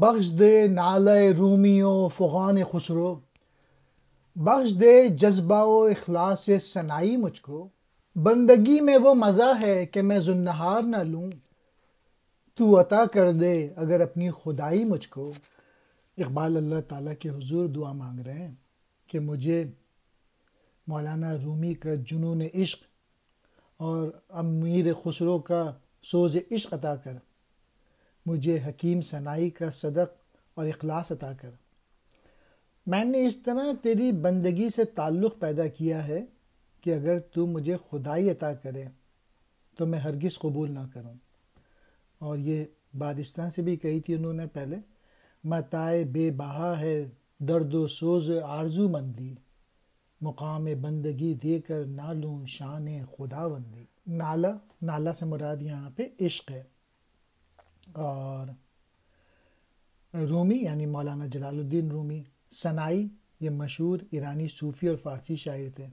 بخش دے نالۂ و فغان خسرو بخش دے جذبہ و اخلاص ثنائی مجھ کو بندگی میں وہ مزہ ہے کہ میں ذنہار نہ لوں تو عطا کر دے اگر اپنی خدائی مجھ کو اقبال اللہ تعالیٰ کے حضور دعا مانگ رہے ہیں کہ مجھے مولانا رومی کا جنون عشق اور امیر خسرو کا سوز عشق عطا کر مجھے حکیم ثنائی کا صدق اور اخلاص عطا کر میں نے اس طرح تیری بندگی سے تعلق پیدا کیا ہے کہ اگر تو مجھے خدائی عطا کرے تو میں ہرگز قبول نہ کروں اور یہ بات اس طرح سے بھی کہی تھی انہوں نے پہلے متائے بے بہا ہے درد و سوز آرزو مندی مقام بندگی دے کر نالوں شان خدا بندی نالا نالا سے مراد یہاں پہ عشق ہے اور رومی یعنی مولانا جلال الدین رومی سنائی یہ مشہور ایرانی صوفی اور فارسی شاعر تھے